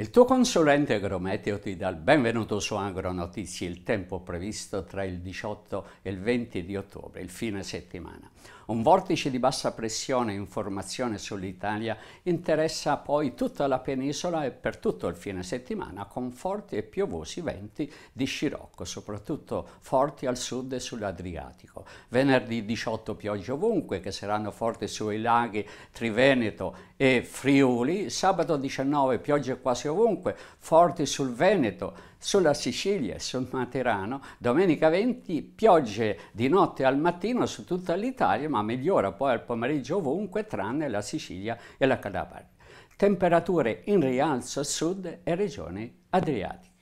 Il tuo consulente agrometeo ti dà il benvenuto su Agronotizie, il tempo previsto tra il 18 e il 20 di ottobre, il fine settimana. Un vortice di bassa pressione in formazione sull'Italia interessa poi tutta la penisola e per tutto il fine settimana con forti e piovosi venti di scirocco, soprattutto forti al sud e sull'Adriatico. Venerdì 18 piogge ovunque che saranno forti sui laghi Triveneto e Friuli, sabato 19 piogge quasi ovunque, forti sul Veneto, sulla Sicilia, e sul Materano. Domenica 20 piogge di notte al mattino su tutta l'Italia, ma migliora poi al pomeriggio ovunque tranne la Sicilia e la Calabria. Temperature in rialzo a sud e regioni adriatiche.